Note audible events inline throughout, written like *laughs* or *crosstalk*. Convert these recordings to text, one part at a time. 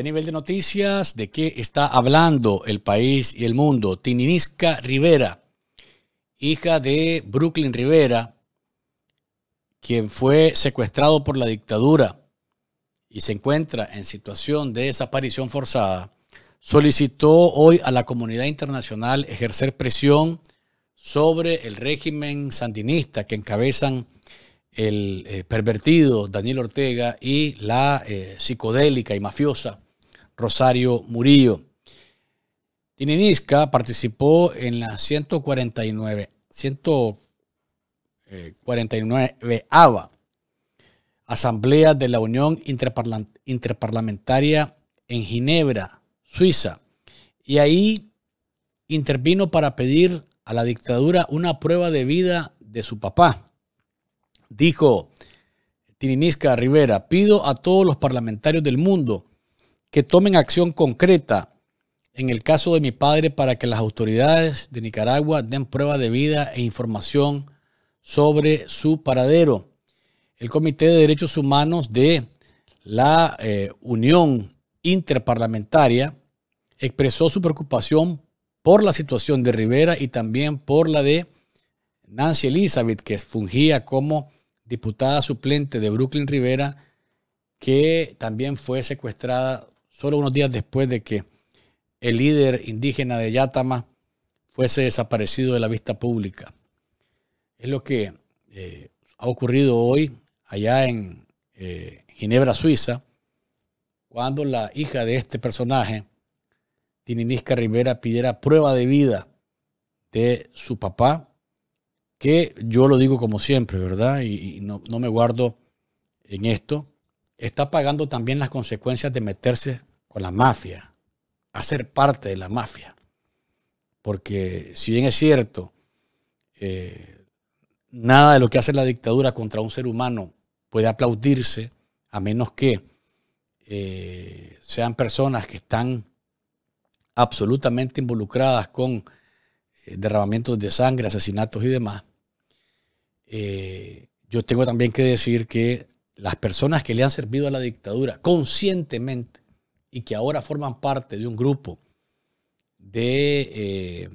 a nivel de noticias, ¿de qué está hablando el país y el mundo? Tininisca Rivera, hija de Brooklyn Rivera, quien fue secuestrado por la dictadura y se encuentra en situación de desaparición forzada, solicitó hoy a la comunidad internacional ejercer presión sobre el régimen sandinista que encabezan el eh, pervertido Daniel Ortega y la eh, psicodélica y mafiosa Rosario Murillo. Tininisca participó en la 149, 149 ABA, Asamblea de la Unión Interparlamentaria en Ginebra, Suiza, y ahí intervino para pedir a la dictadura una prueba de vida de su papá. Dijo Tininisca Rivera, pido a todos los parlamentarios del mundo que tomen acción concreta en el caso de mi padre para que las autoridades de Nicaragua den prueba de vida e información sobre su paradero. El Comité de Derechos Humanos de la eh, Unión Interparlamentaria expresó su preocupación por la situación de Rivera y también por la de Nancy Elizabeth, que fungía como diputada suplente de Brooklyn Rivera, que también fue secuestrada solo unos días después de que el líder indígena de Yatama fuese desaparecido de la vista pública. Es lo que eh, ha ocurrido hoy allá en eh, Ginebra, Suiza, cuando la hija de este personaje, Tininisca Rivera, pidiera prueba de vida de su papá, que yo lo digo como siempre, ¿verdad? Y, no me guardo en esto, está pagando también las consecuencias de meterse con la mafia, a ser parte de la mafia. Porque si bien es cierto, eh, nada de lo que hace la dictadura contra un ser humano puede aplaudirse a menos que eh, sean personas que están absolutamente involucradas con eh, derramamientos de sangre, asesinatos y demás. yo tengo también que decir que las personas que le han servido a la dictadura conscientemente y que ahora forman parte de un grupo de eh,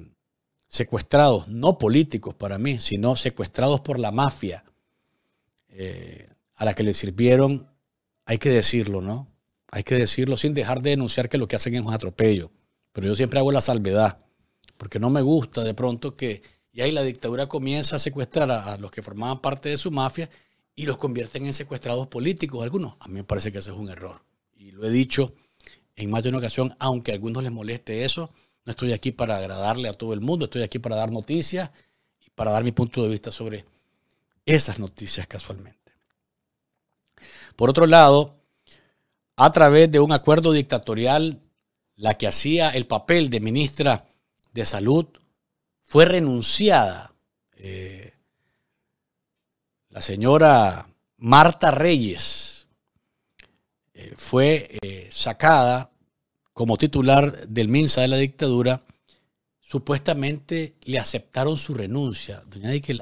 secuestrados, no políticos para mí, sino secuestrados por la mafia, eh, a la que le sirvieron, hay que decirlo, ¿no? Hay que decirlo sin dejar de denunciar que lo que hacen es un atropello. Pero yo siempre hago la salvedad, porque no me gusta de pronto que y ahí la dictadura comienza a secuestrar a, los que formaban parte de su mafia y los convierten en secuestrados políticos algunos. A mí me parece que eso es un error. Y lo he dicho en más de una ocasión, aunque a algunos les moleste eso, no estoy aquí para agradarle a todo el mundo, estoy aquí para dar noticias y para dar mi punto de vista sobre esas noticias casualmente. Por otro lado, a través de un acuerdo dictatorial, la que hacía el papel de ministra de Salud fue renunciada. Eh, la señora Marta Reyes, eh, fue eh, sacada como titular del Minsa de la dictadura, supuestamente le aceptaron su renuncia. Doña que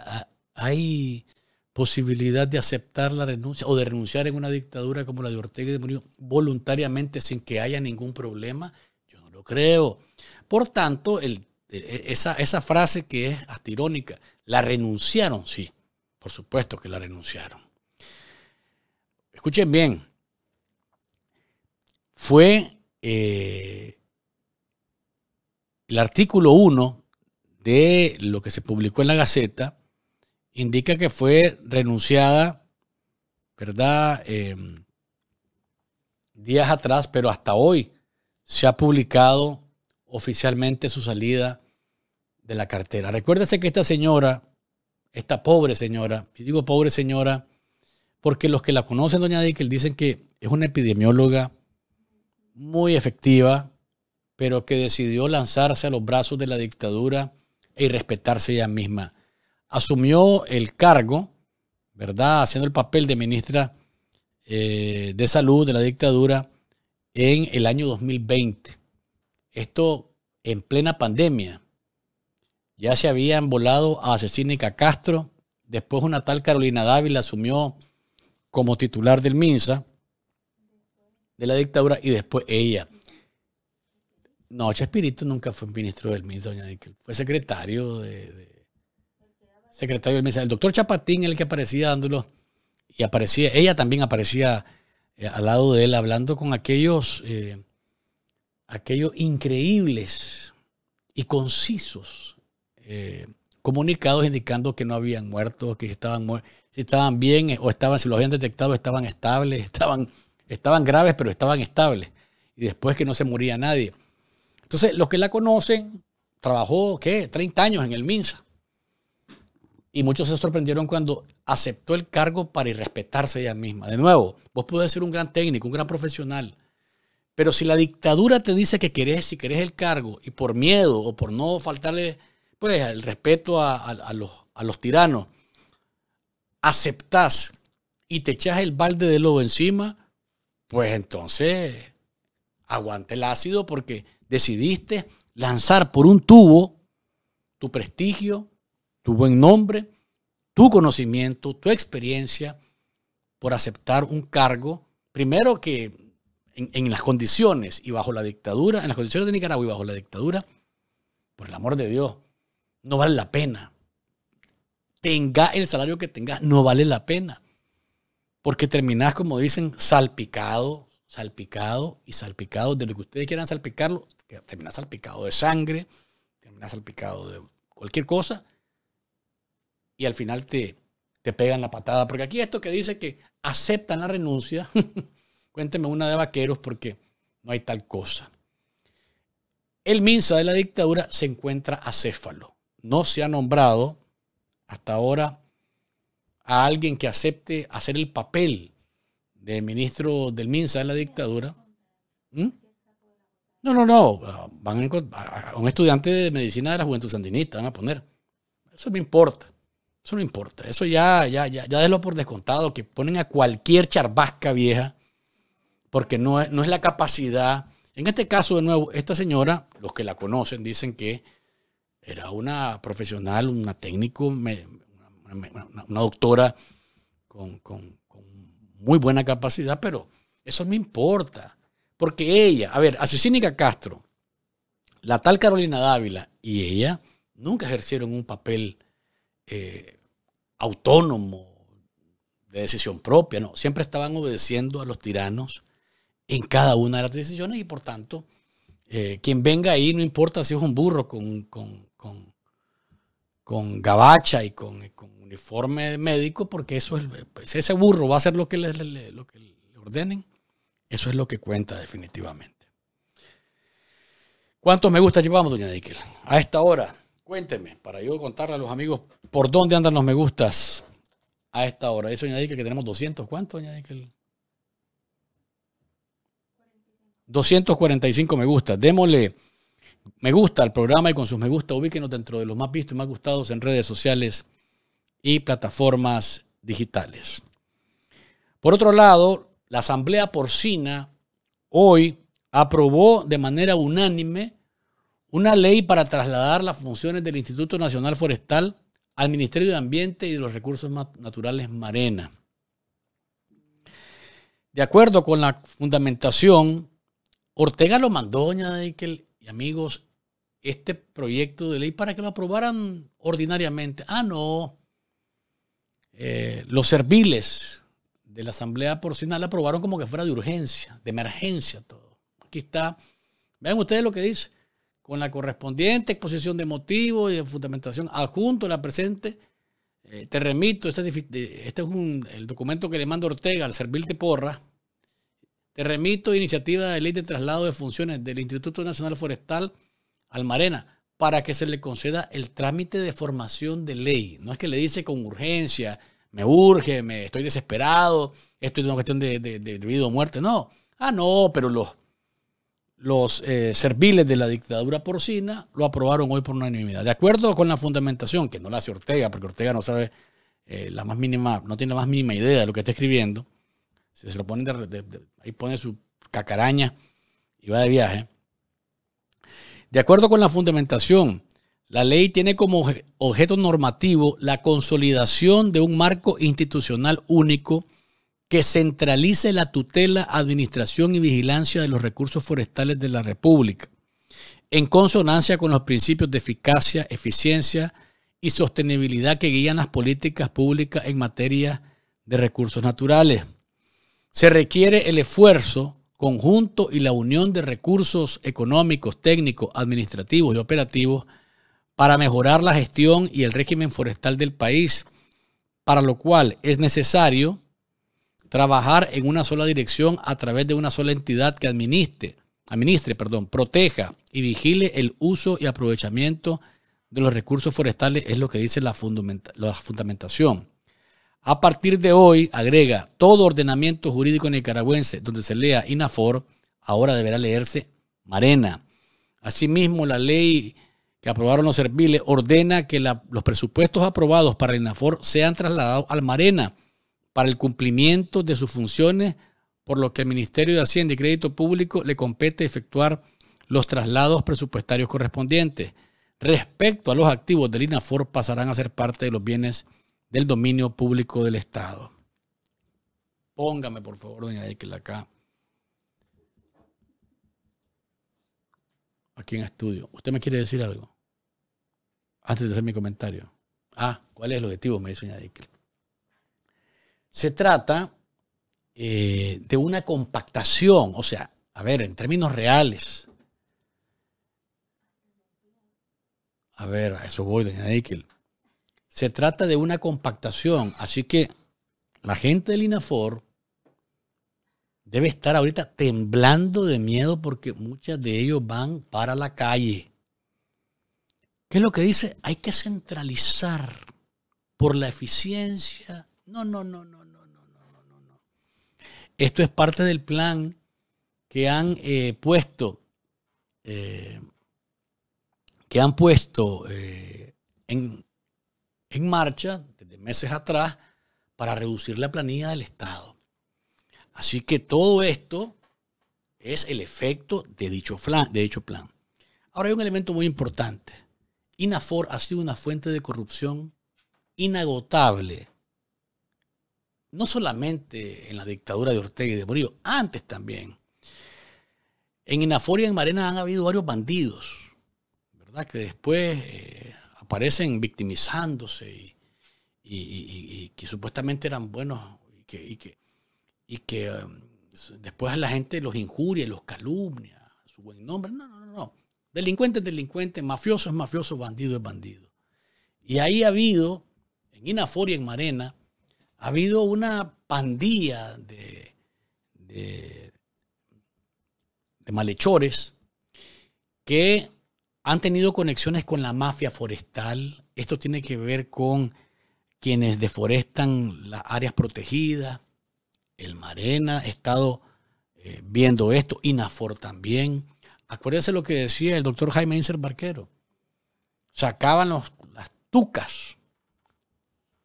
¿hay posibilidad de aceptar la renuncia o de renunciar en una dictadura como la de Ortega y de Murillo voluntariamente sin que haya ningún problema? Yo no lo creo. Por tanto, e, e, esa, esa frase que es hasta irónica, la renunciaron, sí, por supuesto que la renunciaron. Escuchen bien, fue eh, el artículo 1 de lo que se publicó en la Gaceta, indica que fue renunciada, ¿verdad? Em, días atrás, pero hasta hoy se ha publicado oficialmente su salida de la cartera. Recuérdese que esta señora, esta pobre señora, y digo pobre señora, porque los que la conocen, doña Dickel, dicen que es una epidemióloga muy efectiva, pero que decidió lanzarse a los brazos de la dictadura y respetarse ella misma. Asumió el cargo, ¿verdad? Haciendo el papel de ministra eh, de salud de la dictadura en el año 2020. Esto en plena pandemia. Ya se habían volado a Asesínica Castro. Después una tal Carolina Dávila asumió como titular del MINSA de la dictadura y después ella. No, Chespirito nunca fue ministro del MIS, doña Fue secretario de, secretario del MIS. El doctor Chapatín, el que aparecía dándolo, y aparecía, ella también aparecía eh, al lado de él hablando con aquellos, eh, aquellos increíbles y concisos eh, comunicados indicando que no habían muerto, que estaban, si estaban bien o estaban, si los habían detectado, estaban estables, *laughs* estaban Estaban graves, pero estaban estables. Y después que no se moría nadie. Entonces, los que la conocen, trabajó, ¿qué? 30 años en el MINSA. Y muchos se sorprendieron cuando aceptó el cargo para irrespetarse ella misma. De nuevo, vos podés ser un gran técnico, un gran profesional. Pero si la dictadura te dice que querés, si querés el cargo, y por miedo o por no faltarle pues, el respeto a, los, tiranos, aceptás y te echas el balde de lobo encima, pues entonces aguante el ácido porque decidiste lanzar por un tubo tu prestigio, tu buen nombre, tu conocimiento, tu experiencia, por aceptar un cargo, primero que en, las condiciones y bajo la dictadura, en las condiciones de Nicaragua y bajo la dictadura, por el amor de Dios, no vale la pena. Tenga el salario que tenga, no vale la pena porque terminás, como dicen, salpicado, salpicado y salpicado de lo que ustedes quieran salpicarlo, terminás salpicado de sangre, terminás salpicado de cualquier cosa, y al final te, te pegan la patada. Porque aquí esto que dice que aceptan la renuncia, *laughs* cuénteme una de vaqueros porque no hay tal cosa. El Minsa de la dictadura se encuentra acéfalo. No se ha nombrado hasta ahora a alguien que acepte hacer el papel de ministro del MINSA en la dictadura. No, no, no. Ah, van a, un estudiante de medicina de la juventud sandinista, van a poner. Eso no importa. Eso no importa. Eso ya, ya, ya, ya por descontado, que ponen a cualquier charbasca vieja, porque no es, no es la capacidad. En este caso, de nuevo, esta señora, los que la conocen, dicen que era una profesional, una técnico, una, doctora con, muy buena capacidad, pero eso no importa. Porque ella, a ver, Asesínica Castro, la tal Carolina Dávila y ella nunca ejercieron un papel eh, autónomo, de decisión propia, no. Siempre estaban obedeciendo a los tiranos en cada una de las decisiones y por tanto, eh, quien venga ahí, no importa si es un burro con, con gabacha y con, uniforme médico, porque eso es, pues, ese burro va a hacer lo que le, lo que ordenen. Eso es lo que cuenta definitivamente. ¿Cuántos me gusta llevamos, doña Dickel? A esta hora, cuénteme, para yo contarle a los amigos por dónde andan los me gustas a esta hora. Dice doña Dickel que tenemos 200. ¿Cuánto, doña Dickel? 245 me gusta. Démosle me gusta el programa y con sus me gusta ubíquenos dentro de los más vistos y más gustados en redes sociales y plataformas digitales. Por otro lado, la Asamblea Porcina hoy aprobó de manera unánime una ley para trasladar las funciones del Instituto Nacional Forestal al Ministerio de Ambiente y de los Recursos Naturales Marena. De acuerdo con la fundamentación, Ortega lo mandó, doña de que el y amigos este proyecto de ley para que lo aprobaran ordinariamente. Ah, no. Eh, los serviles de la Asamblea Porcina la aprobaron como que fuera de urgencia, de emergencia todo. Aquí está. Vean ustedes lo que dice. Con la correspondiente exposición de motivos y de fundamentación adjunto a la presente, eh, te remito, este, es este el documento que le manda Ortega al servil de porra te remito iniciativa de ley de traslado de funciones del Instituto Nacional Forestal Marena para que se le conceda el trámite de formación de ley. No es que le dice con urgencia, me urge, me estoy desesperado, esto es una cuestión de, vida o muerte. No. Ah, no, pero los, eh, serviles de la dictadura porcina lo aprobaron hoy por unanimidad. De acuerdo con la fundamentación, que no la hace Ortega, porque Ortega no sabe eh, la más mínima, no tiene la más mínima idea de lo que está escribiendo, se ahí pone su cacaraña y va de viaje. De acuerdo con la fundamentación, la ley tiene como objeto normativo la consolidación de un marco institucional único que centralice la tutela, administración y vigilancia de los recursos forestales de la República, en consonancia con los principios de eficacia, eficiencia y sostenibilidad que guían las políticas públicas en materia de recursos naturales. Se requiere el esfuerzo conjunto y la unión de recursos económicos, técnicos, administrativos y operativos para mejorar la gestión y el régimen forestal del país, para lo cual es necesario trabajar en una sola dirección a través de una sola entidad que administre, administre, perdón, proteja y vigile el uso y aprovechamiento de los recursos forestales, es lo que dice la, la fundamentación. A partir de hoy, agrega, todo ordenamiento jurídico nicaragüense donde se lea INAFOR, ahora deberá leerse Marena. Asimismo, la ley que aprobaron los serviles ordena que los presupuestos aprobados para el INAFOR sean trasladados al Marena para el cumplimiento de sus funciones, por lo que el Ministerio de Hacienda y Crédito Público le compete efectuar los traslados presupuestarios correspondientes. Respecto a los activos del INAFOR, pasarán a ser parte de los bienes del dominio público del Estado. Póngame, por favor, doña Eichel, acá. Aquí en estudio. ¿Usted me quiere decir algo? Antes de hacer mi comentario. Ah, ¿cuál es el objetivo? Me dice doña Eichel. Se trata eh, de una compactación, o sea, a ver, en términos reales. A ver, a eso voy, doña Eichel. Se trata de una compactación, así que la gente del INAFOR debe estar ahorita temblando de miedo porque muchas de ellos van para la calle. ¿Qué es lo que dice? Hay que centralizar por la eficiencia. No, no, no, no, no, no, no, no, no. Esto es parte del plan que han eh, puesto, eh, que han puesto eh, en, en marcha desde meses atrás para reducir la planilla del Estado. Así que todo esto es el efecto de dicho, plan, Ahora hay un elemento muy importante. INAFOR ha sido una fuente de corrupción inagotable. No solamente en la dictadura de Ortega y de Morillo, antes también. En INAFOR y en Marena han habido varios bandidos, ¿verdad? Que después eh, aparecen victimizándose y, que supuestamente eran buenos y que, que, que um, después la gente los injuria, los calumnia, su buen nombre. No, no, no, no. Delincuente es delincuente, mafioso es mafioso, bandido es bandido. Y ahí ha habido, en Inaforia, en Marena, ha habido una pandilla de, de malhechores que han tenido conexiones con la mafia forestal. Esto tiene que ver con quienes deforestan las áreas protegidas. El Marena ha estado eh, viendo esto, INAFOR también. Acuérdense lo que decía el doctor Jaime Inser Barquero. Sacaban las tucas,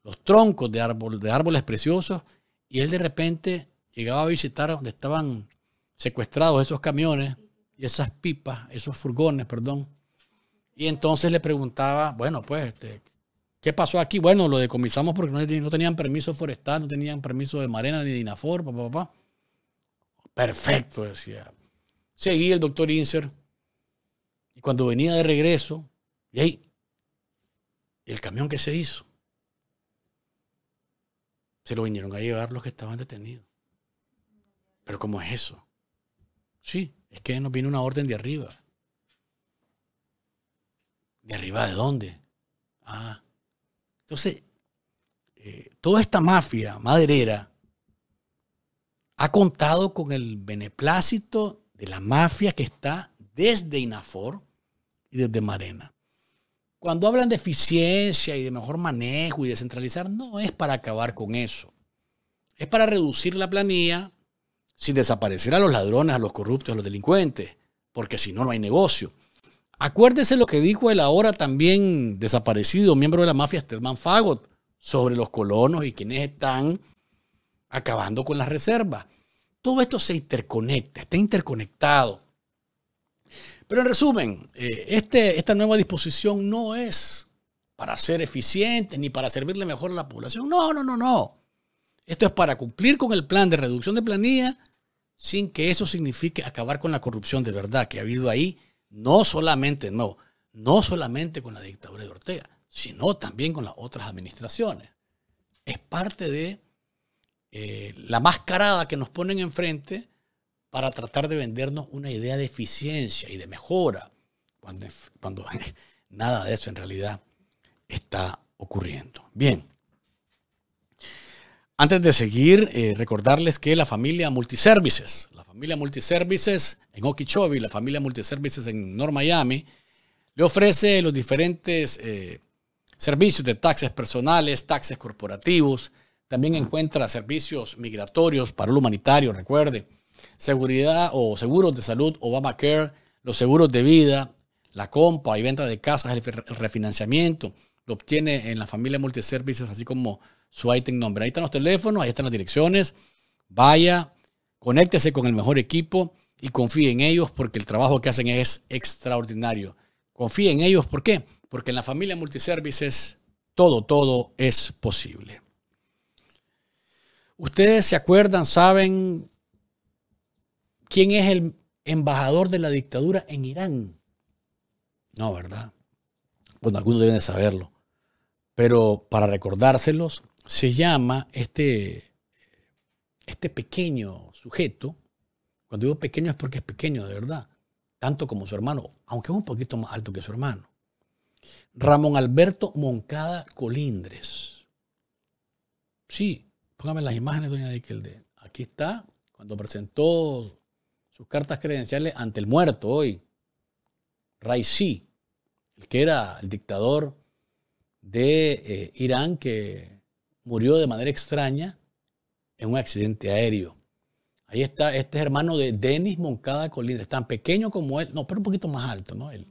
los troncos de, de árboles preciosos, y él de repente llegaba a visitar donde estaban secuestrados esos camiones y esas pipas, esos furgones, perdón, y entonces le preguntaba, bueno, pues, este, ¿qué pasó aquí? Bueno, lo decomisamos porque no, tenían permiso forestal, no tenían permiso de Marena ni de Inafor, papá, papá. Perfecto, decía. Seguí el doctor Inser. Y cuando venía de regreso, y ahí, el camión que se hizo, se lo vinieron a llevar los que estaban detenidos. Pero ¿cómo es eso? Sí, es que nos viene una orden de arriba. ¿Y arriba de dónde? Ah. Entonces, eh, toda esta mafia maderera ha contado con el beneplácito de la mafia que está desde INAFOR y desde Marena. Cuando hablan de eficiencia y de mejor manejo y de centralizar no es para acabar con eso. Es para reducir la planilla sin desaparecer a los ladrones, a los corruptos, a los delincuentes, porque si no, no hay negocio. Acuérdese lo que dijo el ahora también desaparecido miembro de la mafia Stedman Fagot sobre los colonos y quienes están acabando con las reservas. Todo esto se interconecta, está interconectado. Pero en resumen, eh, este, esta nueva disposición no es para ser eficiente ni para servirle mejor a la población. No, no, no, no. Esto es para cumplir con el plan de reducción de planilla sin que eso signifique acabar con la corrupción de verdad que ha habido ahí no solamente, no, no solamente con la dictadura de Ortega, sino también con las otras administraciones. Es parte de eh, la mascarada que nos ponen enfrente para tratar de vendernos una idea de eficiencia y de mejora, cuando, cuando *laughs* nada de eso en realidad está ocurriendo. Bien, antes de seguir, eh, recordarles que la familia Multiservices, la familia Multiservices en Okeechobee, la familia Multiservices en North Miami, le ofrece los diferentes eh, servicios de taxes personales, taxes corporativos. También encuentra servicios migratorios, para lo humanitario, recuerde, seguridad o seguros de salud, Obamacare, los seguros de vida, la compra y venta de casas, el refinanciamiento. Lo obtiene en la familia Multiservices, así como su item nombre. Ahí están los teléfonos, ahí están las direcciones. Vaya, conéctese con el mejor equipo y confíe en ellos porque el trabajo que hacen es extraordinario. Confíe en ellos, ¿por qué? Porque en la familia Multiservices todo, todo es posible. Ustedes se acuerdan, saben quién es el embajador de la dictadura en Irán. No, ¿verdad? Bueno, algunos deben de saberlo. Pero para recordárselos, se llama este, este pequeño sujeto, cuando digo pequeño es porque es pequeño de verdad, tanto como su hermano, aunque es un poquito más alto que su hermano. Ramón Alberto Moncada Colindres. Sí, póngame las imágenes, doña Diquelde. Aquí está, cuando presentó sus cartas credenciales ante el muerto hoy, Raisi, el que era el dictador de eh, Irán que murió de manera extraña en un accidente aéreo. Ahí está, este es hermano de Denis Moncada Colindres, tan pequeño como él, no, pero un poquito más alto, ¿no? Él.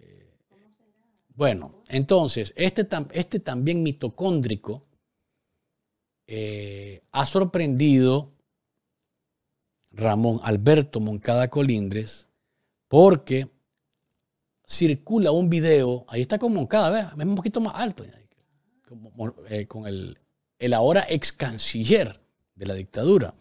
Eh, bueno, entonces, este, este también mitocóndrico eh, ha sorprendido Ramón Alberto Moncada Colindres porque circula un video, ahí está con Moncada, ve es un poquito más alto, eh, con, el, ahora ex canciller de la dictadura.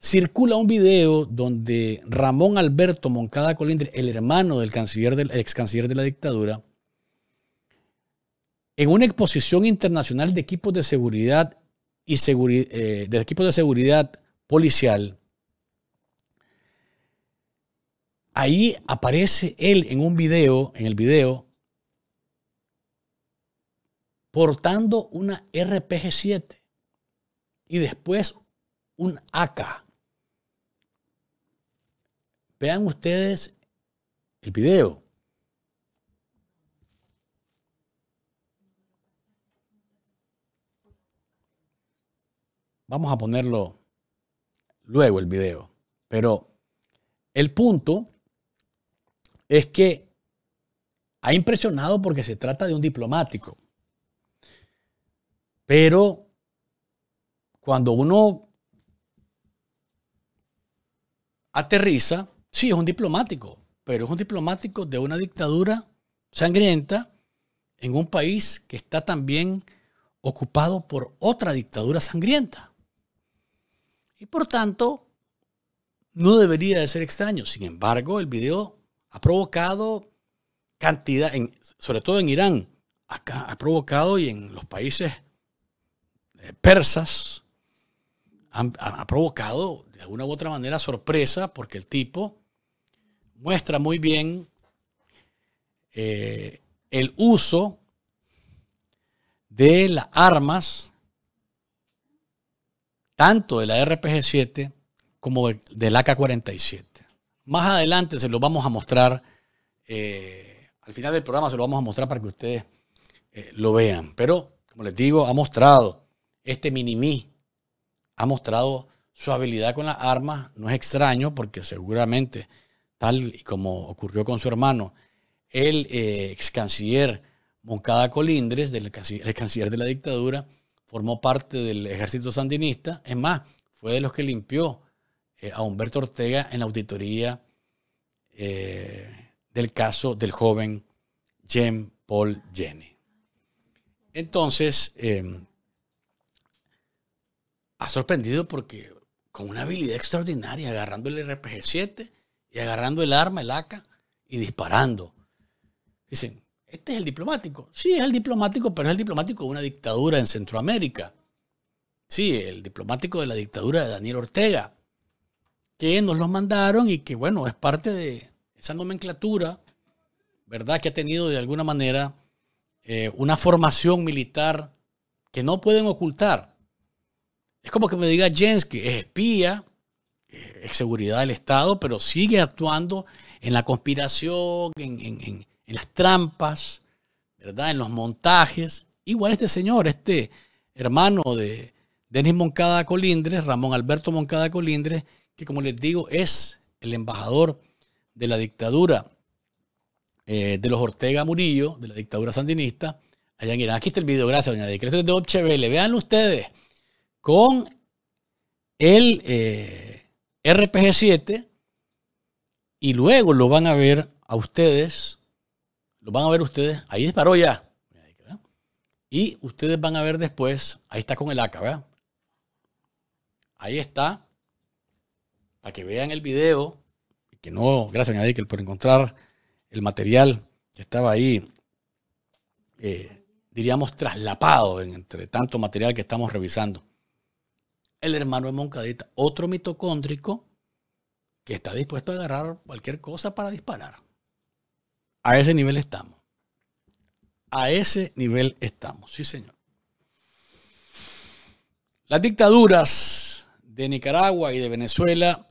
Circula un video donde Ramón Alberto Moncada Colindre, el hermano del, canciller del ex canciller de la dictadura, en una exposición internacional de equipos de seguridad y eh, de equipos de seguridad policial, ahí aparece él en un video, en el video, portando una RPG-7 y después un AK. Vean ustedes el video. Vamos a ponerlo luego el video. Pero el punto es que ha impresionado porque se trata de un diplomático. Pero cuando uno aterriza, sí, es un diplomático, pero es un diplomático de una dictadura sangrienta en un país que está también ocupado por otra dictadura sangrienta. Y por tanto, no debería de ser extraño. Sin embargo, el video ha provocado cantidad, sobre todo en Irán, acá, ha provocado y en los países persas ha provocado de alguna u otra manera sorpresa porque el tipo muestra muy bien eh, el uso de las armas, tanto de la RPG-7 como de, del AK-47. Más adelante se lo vamos a mostrar, eh, al final del programa se lo vamos a mostrar para que ustedes eh, lo vean. Pero, como les digo, ha mostrado este Minimí ha mostrado su habilidad con las armas. No es extraño porque seguramente, tal y como ocurrió con su hermano, el eh, ex canciller Moncada Colindres, el canciller de la dictadura, formó parte del ejército sandinista. Es más, fue de los que limpió eh, a Humberto Ortega en la auditoría eh, del caso del joven Jean Paul Jenny. Entonces, em, ha sorprendido porque con una habilidad extraordinaria, agarrando el RPG-7 y agarrando el arma, el AK, y disparando. Dicen, este es el diplomático. Sí, es el diplomático, pero es el diplomático de una dictadura en Centroamérica. Sí, el diplomático de la dictadura de Daniel Ortega, que nos los mandaron y que, bueno, es parte de esa nomenclatura, ¿verdad? Que ha tenido de alguna manera eh, una formación militar que no pueden ocultar. Es como que me diga Jens que es espía, es seguridad del Estado, pero sigue actuando en la conspiración, en, las trampas, ¿verdad? En los montajes. Igual este señor, este hermano de Denis Moncada Colindres, Ramón Alberto Moncada Colindres, que como les digo es el embajador de la dictadura eh, de los Ortega Murillo, de la dictadura sandinista, allá en Aquí está el video, gracias, doña Dick. Esto es de vean ustedes con el eh, RPG7 y luego lo van a ver a ustedes, lo van a ver ustedes, ahí disparó ya. Y ustedes van a ver después, ahí está con el AK, ¿verdad? Ahí está, para que vean el video, que no, gracias a que por encontrar el material que estaba ahí, eh, diríamos, traslapado en, entre tanto material que estamos revisando el hermano de Moncadita, otro mitocóndrico que está dispuesto a agarrar cualquier cosa para disparar. A ese nivel estamos. A ese nivel estamos, sí señor. Las dictaduras de Nicaragua y de Venezuela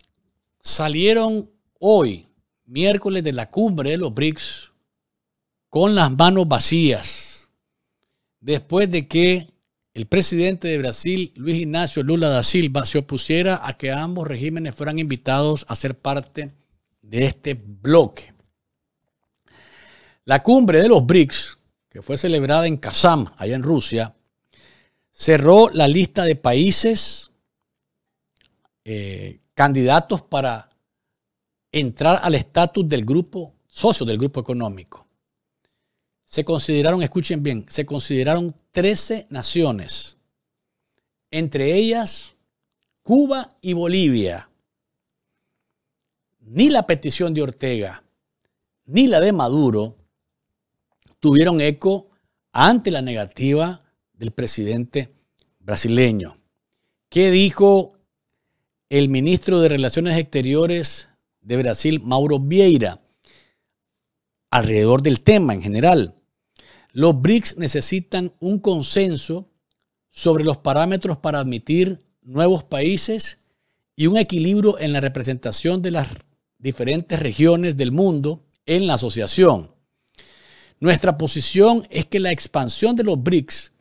salieron hoy, miércoles de la cumbre de los BRICS, con las manos vacías, después de que el presidente de Brasil, Luis Ignacio Lula da Silva, se opusiera a que ambos regímenes fueran invitados a ser parte de este bloque. La cumbre de los BRICS, que fue celebrada en Kazán, allá en Rusia, cerró la lista de países eh, candidatos para entrar al estatus del grupo socio del grupo económico. Se consideraron, escuchen bien, se consideraron 13 naciones, entre ellas Cuba y Bolivia. Ni la petición de Ortega ni la de Maduro tuvieron eco ante la negativa del presidente brasileño. ¿Qué dijo el ministro de Relaciones Exteriores de Brasil, Mauro Vieira, alrededor del tema en general? Los BRICS necesitan un consenso sobre los parámetros para admitir nuevos países y un equilibrio en la representación de las diferentes regiones del mundo en la asociación. Nuestra posición es que la expansión de los BRICS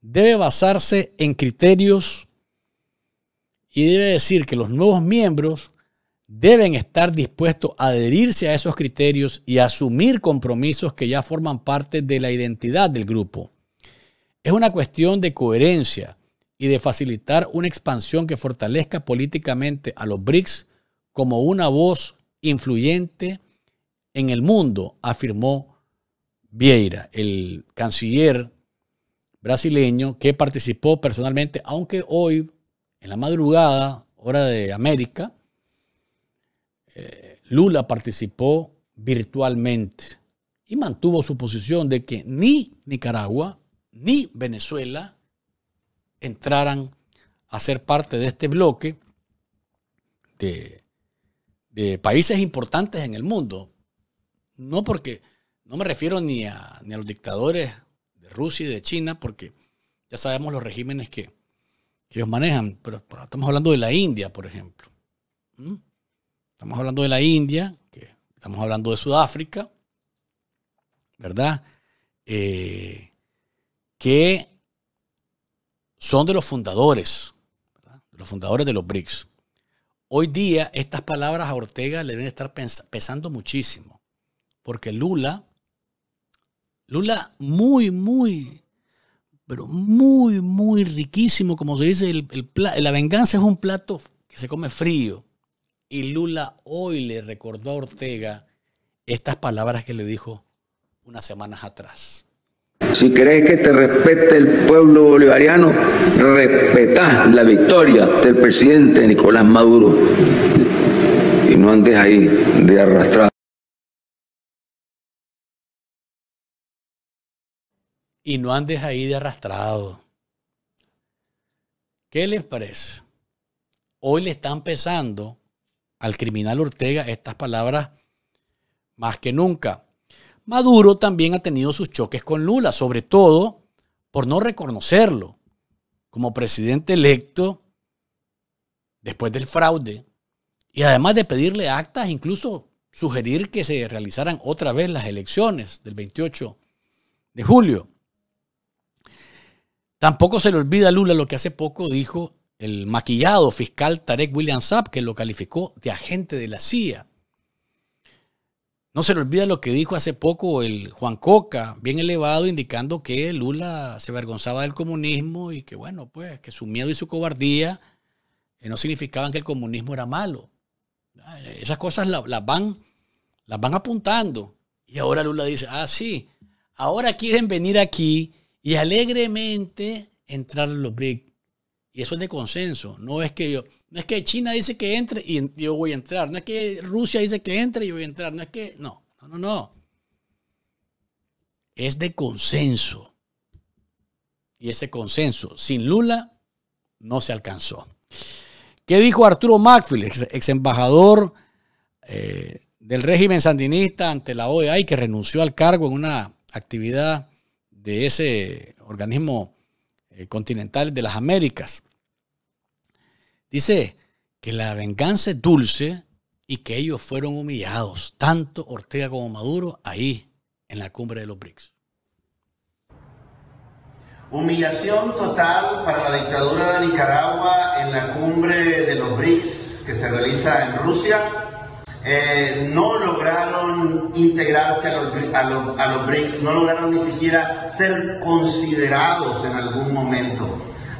debe basarse en criterios y debe decir que los nuevos miembros deben estar dispuestos a adherirse a esos criterios y asumir compromisos que ya forman parte de la identidad del grupo. Es una cuestión de coherencia y de facilitar una expansión que fortalezca políticamente a los BRICS como una voz influyente en el mundo, afirmó Vieira, el canciller brasileño que participó personalmente, aunque hoy, en la madrugada, hora de América, eh, Lula participó virtualmente y mantuvo su posición de que ni Nicaragua ni Venezuela entraran a ser parte de este bloque de, países importantes en el mundo. No porque, no me refiero ni a, ni a los dictadores de Rusia y de China, porque ya sabemos los regímenes que, que ellos manejan, pero, estamos hablando de la India, por ejemplo. ¿Mm? Estamos hablando de la India, que estamos hablando de Sudáfrica, ¿verdad? Eh, que son de los fundadores, los fundadores de los BRICS. Hoy día estas palabras a Ortega le deben estar pesando muchísimo, porque Lula, Lula muy, muy, pero muy, muy riquísimo, como se dice, la venganza es un plato que se come frío. Y Lula hoy le recordó a Ortega estas palabras que le dijo unas semanas atrás. Si crees que te respete el pueblo bolivariano, respetá la victoria del presidente Nicolás Maduro. Y no andes ahí de arrastrado. Y no andes ahí de arrastrado. ¿Qué les parece? Hoy le están pesando al criminal Ortega estas palabras más que nunca. Maduro también ha tenido sus choques con Lula, sobre todo por no reconocerlo como presidente electo después del fraude y además de pedirle actas, incluso sugerir que se realizaran otra vez las elecciones del 28 de julio. Tampoco se le olvida a Lula lo que hace poco dijo el maquillado fiscal Tarek William Saab, que lo calificó de agente de la CIA. No se le olvida lo que dijo hace poco el Juan Coca, bien elevado, indicando que Lula se avergonzaba del comunismo y que, bueno, pues, que su miedo y su cobardía eh, no significaban que el comunismo era malo. Eh, esas cosas las, van, las van apuntando. Y ahora Lula dice, ah, sí, ahora quieren venir aquí y alegremente entrar los BRICS. Y eso es de consenso. No es que yo, no es que China dice que entre y yo voy a entrar. No es que Rusia dice que entre y yo voy a entrar. No es que, no, no, no, Es de consenso. Y ese consenso sin Lula no se alcanzó. ¿Qué dijo Arturo Macfield, ex, embajador eh, del régimen sandinista ante la OEA y que renunció al cargo en una actividad de ese organismo eh, continental de las Américas. Dice que la venganza es dulce y que ellos fueron humillados, tanto Ortega como Maduro, ahí en la cumbre de los BRICS. Humillación total para la dictadura de Nicaragua en la cumbre de los BRICS que se realiza en Rusia eh, no lograron integrarse a los, a los BRICS, no lograron ni siquiera ser considerados en algún momento.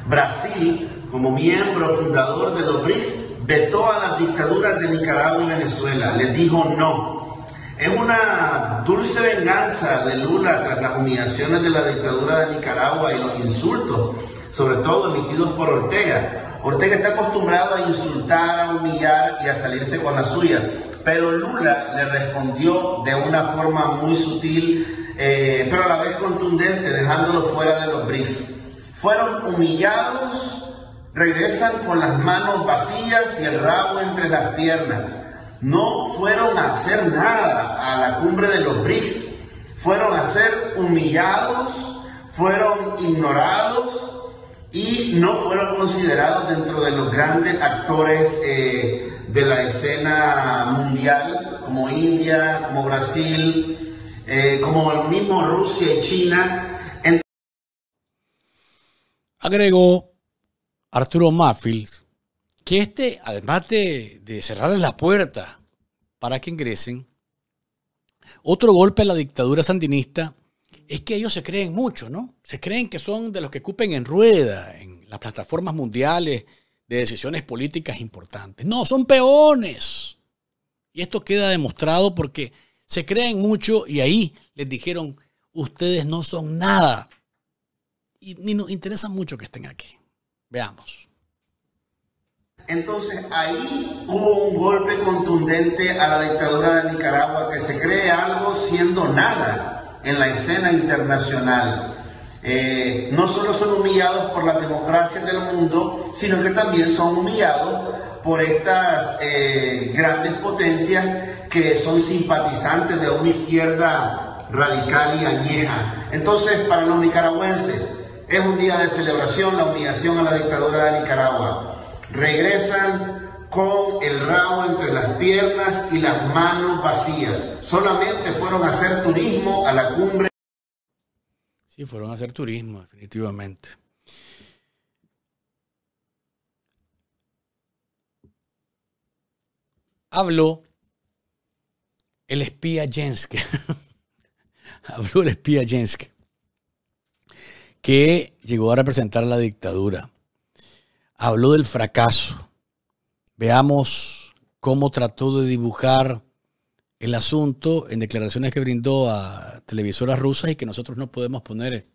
Brasil, como miembro fundador de los BRICS, vetó a las dictaduras de Nicaragua y Venezuela, les dijo no. Es una dulce venganza de Lula tras las humillaciones de la dictadura de Nicaragua y los insultos, sobre todo emitidos por Ortega. Ortega está acostumbrado a insultar, a humillar y a salirse con la suya. Pero Lula le respondió de una forma muy sutil, eh, pero a la vez contundente, dejándolo fuera de los BRICS. Fueron humillados, regresan con las manos vacías y el rabo entre las piernas. No fueron a hacer nada a la cumbre de los BRICS. Fueron a ser humillados, fueron ignorados y no fueron considerados dentro de los grandes actores. Eh, de la escena mundial, como India, como Brasil, eh, como el mismo Rusia y China. Agregó Arturo Maffield que este, además de, de cerrarles la puerta para que ingresen, otro golpe a la dictadura sandinista es que ellos se creen mucho, ¿no? Se creen que son de los que ocupen en rueda, en las plataformas mundiales, de decisiones políticas importantes. No, son peones. Y esto queda demostrado porque se creen mucho y ahí les dijeron, ustedes no son nada. Y ni nos interesa mucho que estén aquí. Veamos. Entonces ahí hubo un golpe contundente a la dictadura de Nicaragua que se cree algo siendo nada en la escena internacional. Eh, no solo son humillados por las democracias del mundo, sino que también son humillados por estas eh, grandes potencias que son simpatizantes de una izquierda radical y añeja. Entonces, para los nicaragüenses, es un día de celebración, la humillación a la dictadura de Nicaragua. Regresan con el rabo entre las piernas y las manos vacías. Solamente fueron a hacer turismo a la cumbre. Sí, fueron a hacer turismo, definitivamente. Habló el espía Jenske. *laughs* Habló el espía Jenske, que llegó a representar la dictadura. Habló del fracaso. Veamos cómo trató de dibujar el asunto en declaraciones que brindó a televisoras rusas y que nosotros no podemos poner eh,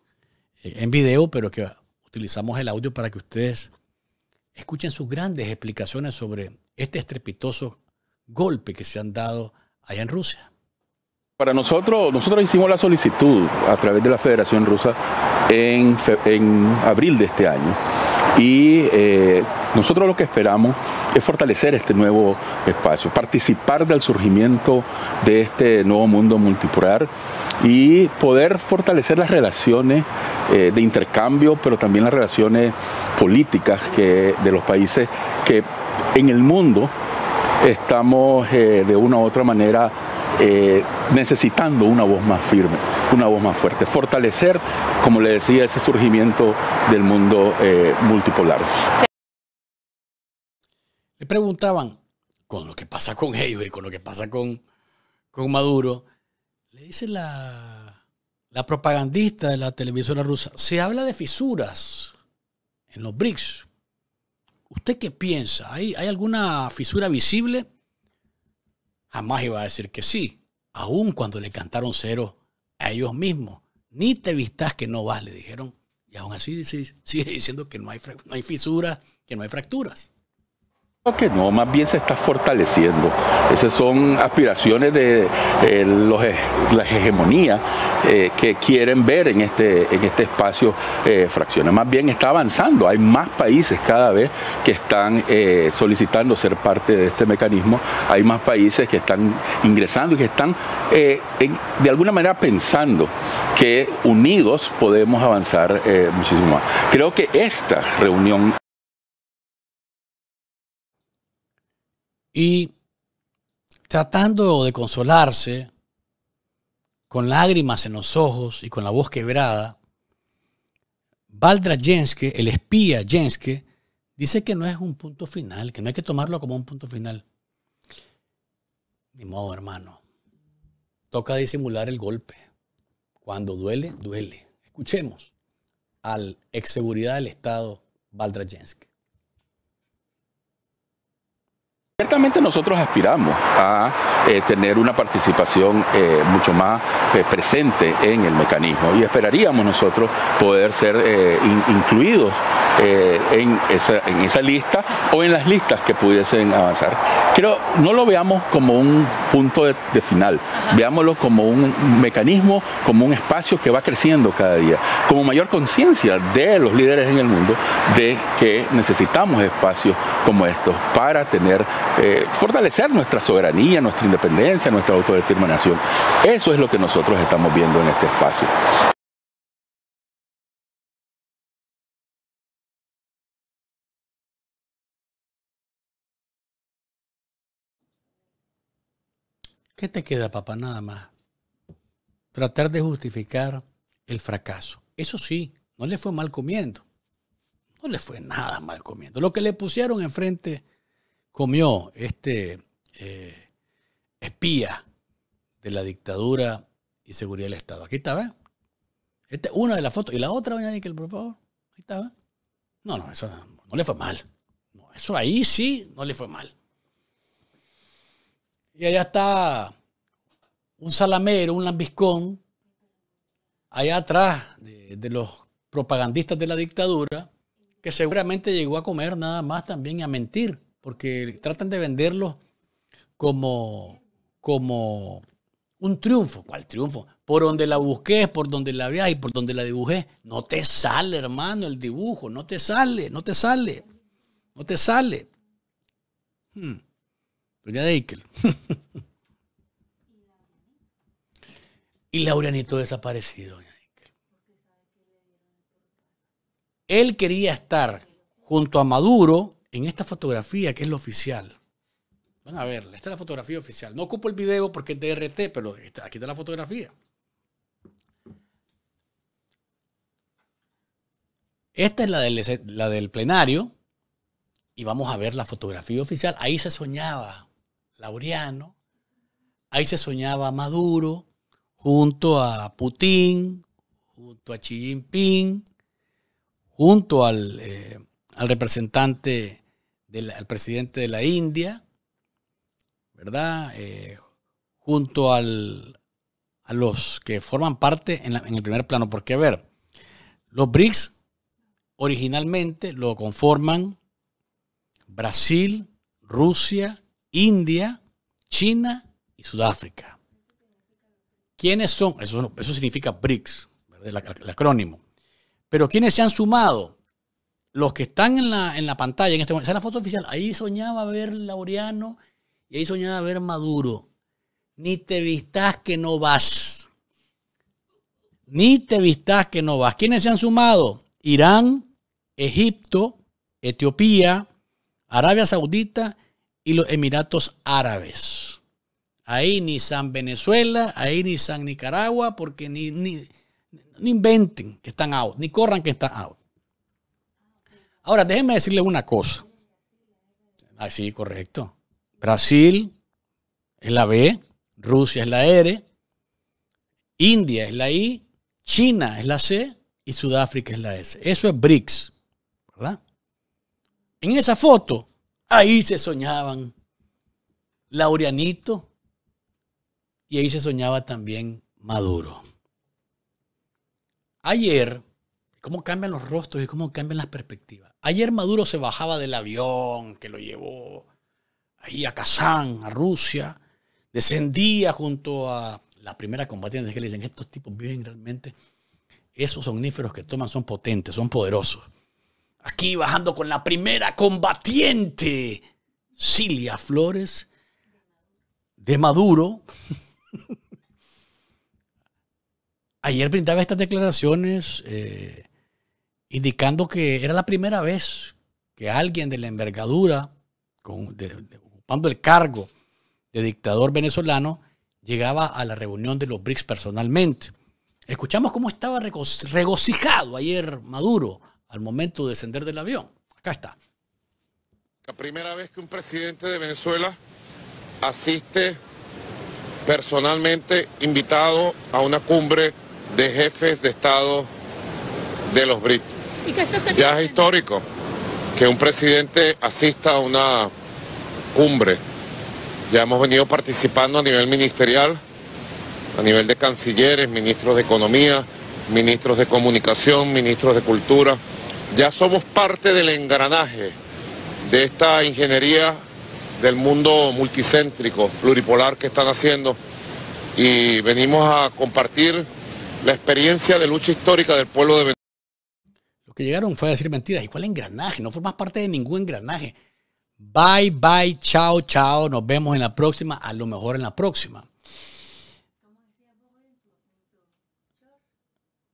en video, pero que utilizamos el audio para que ustedes escuchen sus grandes explicaciones sobre este estrepitoso golpe que se han dado allá en Rusia. Para nosotros, nosotros hicimos la solicitud a través de la Federación Rusa en, abril de este año y eh, nosotros lo que esperamos es fortalecer este nuevo espacio, participar del surgimiento de este nuevo mundo multipolar y poder fortalecer las relaciones eh, de intercambio, pero también las relaciones políticas que, de los países que en el mundo estamos eh, de una u otra manera eh, necesitando una voz más firme, una voz más fuerte, fortalecer, como le decía, ese surgimiento del mundo multipolar. Le preguntaban, con lo que pasa con ellos y con lo que pasa con, con Maduro, le dice la, propagandista de la televisora rusa, se habla de fisuras en los BRICS. ¿Usted qué piensa? ¿Hay, ¿Hay alguna fisura visible? Jamás iba a decir que sí, aun cuando le cantaron cero a ellos mismos. Ni te vistas que no vas, le dijeron. Y aún así sigue diciendo que no hay, no hay fisuras, que no hay fracturas. Creo que no, más bien se está fortaleciendo. Esas son aspiraciones de eh, los, la hegemonía eh, que quieren ver en este, en este espacio eh, fracciones. Más bien está avanzando. Hay más países cada vez que están eh, solicitando ser parte de este mecanismo. Hay más países que están ingresando y que están de alguna manera pensando que unidos podemos avanzar muchísimo más. Creo que esta reunión Y tratando de consolarse, con lágrimas en los ojos y con la voz quebrada, Valdra Jenske, el espía Jenske, dice que no es un punto final, que no hay que tomarlo como un punto final. Ni modo, hermano. Toca disimular el golpe. Cuando duele, duele. Escuchemos al ex seguridad del Estado, Valdra Jenske. Ciertamente nosotros aspiramos a eh, tener una participación eh, mucho más eh, presente en el mecanismo y esperaríamos nosotros poder ser incluidos eh, en, esa, en esa lista o en las listas que pudiesen avanzar. Pero no lo veamos como un punto de, final, veámoslo como un mecanismo, como un espacio que va creciendo cada día, como mayor conciencia de los líderes en el mundo de que necesitamos espacios como estos para tener, eh, fortalecer nuestra soberanía, nuestra independencia, nuestra autodeterminación. Eso es lo que nosotros estamos viendo en este espacio. ¿Qué te queda, papá? Nada más. Tratar de justificar el fracaso. Eso sí, no le fue mal comiendo. No le fue nada mal comiendo. Lo que le pusieron enfrente comió este eh, espía de la dictadura y seguridad del Estado. Aquí está, ¿ves? una de las fotos. Y la otra, doña Nickel, por favor. Ahí está, ¿ves? No, no, eso no, le fue mal. eso ahí sí no le fue mal. Y allá está un salamero, un lambiscón, allá atrás de, los propagandistas de la dictadura, que seguramente llegó a comer nada más también a mentir, porque tratan de venderlo como, como un triunfo. ¿Cuál triunfo? Por donde la busqué, por donde la veas y por donde la dibujé. No te sale, hermano, el dibujo. No te sale, no te sale. No te sale. Hmm. Doña Deikel. *laughs* y Laureanito desaparecido, doña Deikel. Él quería estar junto a Maduro en esta fotografía que es la oficial. Van a verla, esta es la fotografía oficial. No ocupo el video porque es DRT, pero aquí está la fotografía. Esta es la la del plenario y vamos a ver la fotografía oficial. Ahí se soñaba Laureano. Ahí se soñaba Maduro junto a Putin, junto a Xi Jinping, junto al, eh, representante, del, al presidente de la India, ¿verdad? Eh, junto a los que forman parte en, en el primer plano. Porque, a ver, los BRICS originalmente lo conforman Brasil, Rusia, India, China y Sudáfrica. ¿Quiénes son? Eso, significa BRICS, el, acrónimo. Pero ¿quiénes se han sumado? Los que están en la, pantalla en este momento. la foto oficial. Ahí soñaba ver Laureano y ahí soñaba ver Maduro. Ni te vistas que no vas. Ni te vistas que no vas. ¿Quiénes se han sumado? Irán, Egipto, Etiopía, Arabia Saudita y los Emiratos Árabes. Ahí ni San Venezuela, ahí ni San Nicaragua, porque ni, inventen que están out, ni corran que están out. Ahora, déjenme decirles una cosa. Así, ah, sí, correcto. Brasil es la B, Rusia es la R, India es la I, China es la C y Sudáfrica es la S. Eso es BRICS, ¿verdad? En esa foto Ahí se soñaban Laureanito y ahí se soñaba también Maduro. Ayer, ¿cómo cambian los rostros y cómo cambian las perspectivas? Ayer Maduro se bajaba del avión que lo llevó ahí a Kazán, a Rusia, descendía junto a la primera combatiente que le dicen, estos tipos viven realmente, esos omníferos que toman son potentes, son poderosos. Aquí bajando con la primera combatiente, Cilia Flores de Maduro. *laughs* Ayer brindaba estas declaraciones eh, indicando que era la primera vez que alguien de la envergadura, ocupando el cargo de dictador venezolano, llegaba a la reunión de los BRICS personalmente. Escuchamos cómo estaba regocijado ayer Maduro al momento de descender del avión. Acá está. La primera vez que un presidente de Venezuela asiste personalmente invitado a una cumbre de jefes de Estado de los BRICS. Ya es histórico que un presidente asista a una cumbre. Ya hemos venido participando a nivel ministerial, a nivel de cancilleres, ministros de Economía, ministros de Comunicación, ministros de Cultura, ya somos parte del engranaje de esta ingeniería del mundo multicéntrico, pluripolar que están haciendo y venimos a compartir la experiencia de lucha histórica del pueblo de Venezuela. Lo que llegaron fue a decir mentiras. ¿Y cuál engranaje? No formas parte de ningún engranaje. Bye, bye, chao, chao. Nos vemos en la próxima, a lo mejor en la próxima.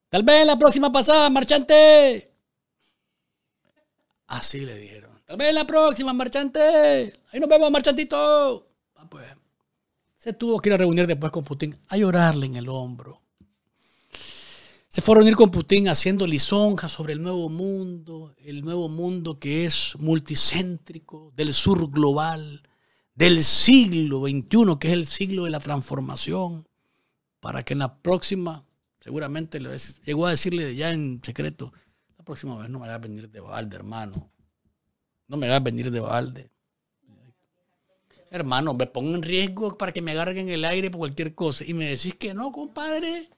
Tal vez la próxima pasada, marchante. Así le dijeron. Tal la próxima, marchante. Ahí nos vemos, marchantito. Ah, pues. Se tuvo que ir a reunir después con Putin a llorarle en el hombro. Se fue a reunir con Putin haciendo lisonjas sobre el nuevo mundo, el nuevo mundo que es multicéntrico, del sur global, del siglo XXI, que es el siglo de la transformación, para que en la próxima, seguramente llegó a decirle ya en secreto, próxima vez no me hagas venir de balde, hermano. No me hagas venir de balde. Hermano, me pongo en riesgo para que me agarren el aire por cualquier cosa. Y me decís que no, compadre.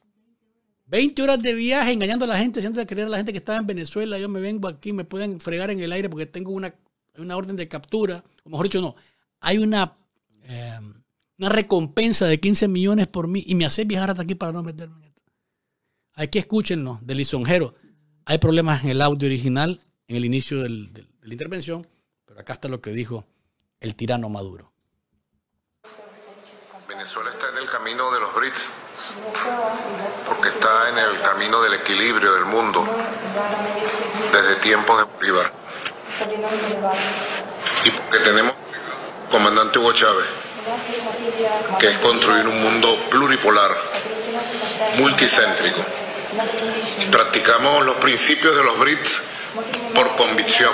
20 horas de viaje engañando a la gente, haciendo creer a la gente que estaba en Venezuela. Yo me vengo aquí, me pueden fregar en el aire porque tengo una, orden de captura. O mejor dicho, no. Hay una, em, una recompensa de 15 millones por mí y me hace viajar hasta aquí para no meterme en esto. que escúchenlo, de lisonjero. Hay problemas en el audio original, en el inicio de la intervención, pero acá está lo que dijo el tirano Maduro. Venezuela está en el camino de los Brits porque está en el camino del equilibrio del mundo desde tiempos de Bolívar Y porque tenemos comandante Hugo Chávez, que es construir un mundo pluripolar, multicéntrico Practicamos los principios de los brits por convicción.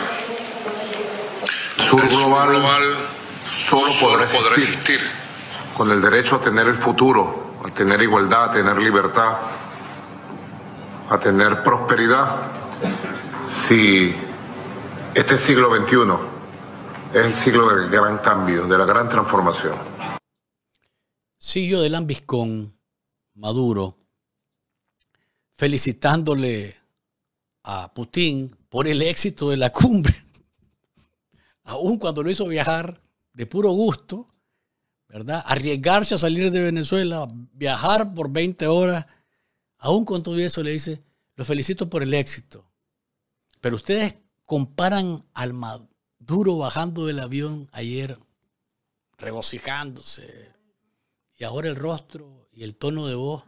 Sur el sur global, solo, podrá existir con el derecho a tener el futuro, a tener igualdad, a tener libertad, a tener prosperidad, si este siglo XXI es el siglo del gran cambio, de la gran transformación. Siguió del Lambiscón, Maduro, felicitándole a Putin por el éxito de la cumbre, aún *laughs* cuando lo hizo viajar de puro gusto, ¿verdad? Arriesgarse a salir de Venezuela, viajar por 20 horas, aún con todo eso le dice, lo felicito por el éxito. Pero ustedes comparan al Maduro bajando del avión ayer, regocijándose, y ahora el rostro y el tono de voz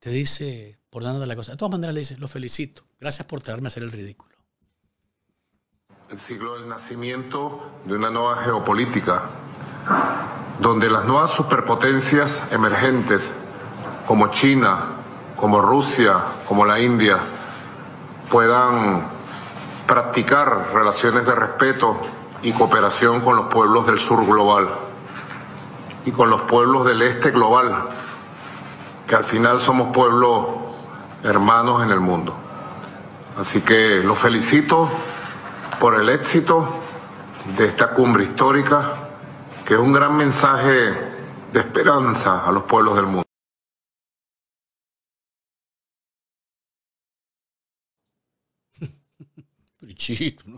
te dice por nada de la cosa. De todas maneras le dice, lo felicito, gracias por traerme a hacer el ridículo. El siglo del nacimiento de una nueva geopolítica, donde las nuevas superpotencias emergentes, como China, como Rusia, como la India, puedan practicar relaciones de respeto y cooperación con los pueblos del sur global y con los pueblos del este global que al final somos pueblos hermanos en el mundo. Así que los felicito por el éxito de esta cumbre histórica, que es un gran mensaje de esperanza a los pueblos del mundo. *laughs*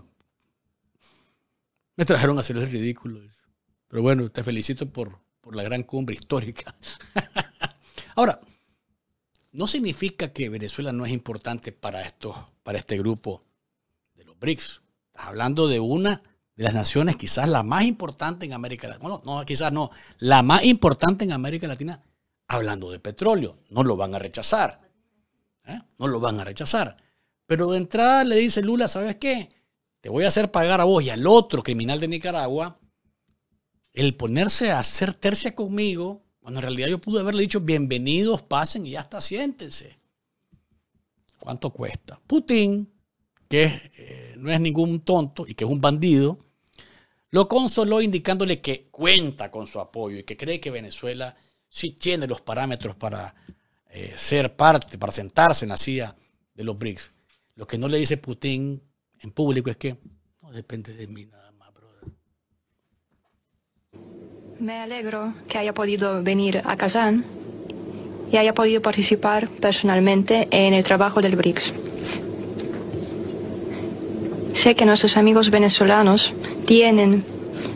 Me trajeron a hacer el ridículo. Pero bueno, te felicito por, por la gran cumbre histórica. *laughs* Ahora, no significa que Venezuela no es importante para, esto, para este grupo de los BRICS. Estás hablando de una de las naciones quizás la más importante en América Latina. Bueno, no, quizás no, la más importante en América Latina hablando de petróleo. No lo van a rechazar. ¿eh? No lo van a rechazar. Pero de entrada le dice Lula, ¿sabes qué? Te voy a hacer pagar a vos y al otro criminal de Nicaragua el ponerse a hacer tercia conmigo cuando en realidad yo pude haberle dicho, bienvenidos, pasen y hasta siéntense. ¿Cuánto cuesta? Putin, que eh, no es ningún tonto y que es un bandido, lo consoló indicándole que cuenta con su apoyo y que cree que Venezuela sí tiene los parámetros para eh, ser parte, para sentarse en la silla de los BRICS. Lo que no le dice Putin en público es que no depende de mí nada Me alegro que haya podido venir a Kazán y haya podido participar personalmente en el trabajo del BRICS. Sé que nuestros amigos venezolanos tienen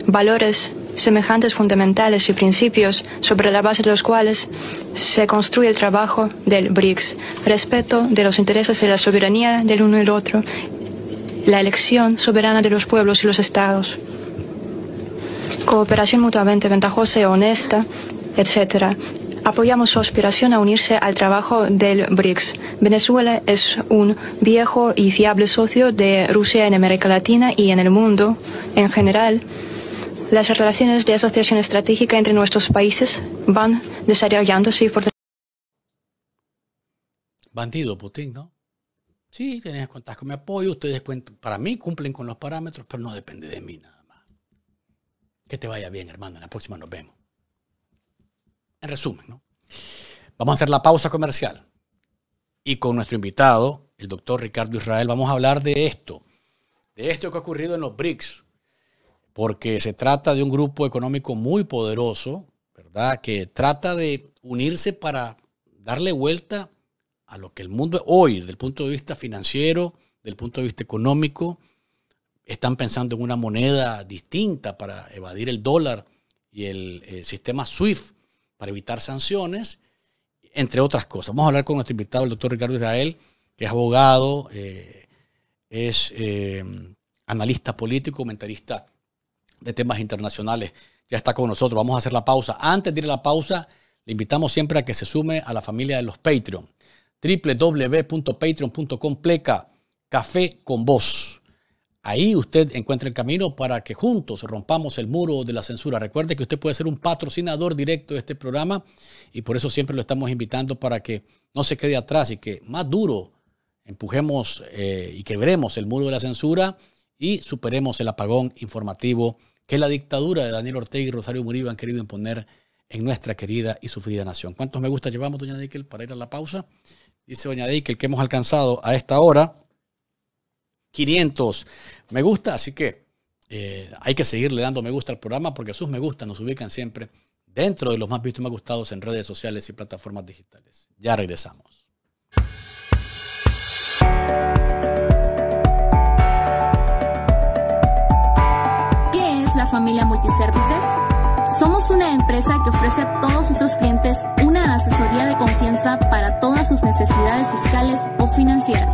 valores semejantes fundamentales y principios sobre la base de los cuales se construye el trabajo del BRICS, respeto de los intereses y la soberanía del uno y el otro, la elección soberana de los pueblos y los estados cooperación mutuamente ventajosa y honesta, etc. Apoyamos su aspiración a unirse al trabajo del BRICS. Venezuela es un viejo y fiable socio de Rusia en América Latina y en el mundo en general. Las relaciones de asociación estratégica entre nuestros países van desarrollándose y fortaleciendo. Bandido Putin, ¿no? Sí, tenías cuentas con mi apoyo, ustedes para mí cumplen con los parámetros, pero no depende de mí nada. Que te vaya bien, hermano. En la próxima nos vemos. En resumen, ¿no? Vamos a hacer la pausa comercial. Y con nuestro invitado, el doctor Ricardo Israel, vamos a hablar de esto, de esto que ha ocurrido en los BRICS, porque se trata de un grupo económico muy poderoso, ¿verdad? Que trata de unirse para darle vuelta a lo que el mundo hoy, desde el punto de vista financiero, del punto de vista económico, están pensando en una moneda distinta para evadir el dólar y el eh, sistema SWIFT para evitar sanciones, entre otras cosas. Vamos a hablar con nuestro invitado, el doctor Ricardo Israel, que es abogado, eh, es eh, analista político, comentarista de temas internacionales. Ya está con nosotros. Vamos a hacer la pausa. Antes de ir a la pausa, le invitamos siempre a que se sume a la familia de los Patreon. www.patreon.com café con voz. Ahí usted encuentra el camino para que juntos rompamos el muro de la censura. Recuerde que usted puede ser un patrocinador directo de este programa y por eso siempre lo estamos invitando para que no se quede atrás y que más duro empujemos eh, y quebremos el muro de la censura y superemos el apagón informativo que la dictadura de Daniel Ortega y Rosario Murillo han querido imponer en nuestra querida y sufrida nación. ¿Cuántos me gusta llevamos, doña Deikel, para ir a la pausa? Dice doña Deikel que hemos alcanzado a esta hora. 500 me gusta, así que eh, hay que seguirle dando me gusta al programa porque sus me gusta nos ubican siempre dentro de los más vistos y más gustados en redes sociales y plataformas digitales. Ya regresamos. ¿Qué es la familia Multiservices? Somos una empresa que ofrece a todos nuestros clientes una asesoría de confianza para todas sus necesidades fiscales o financieras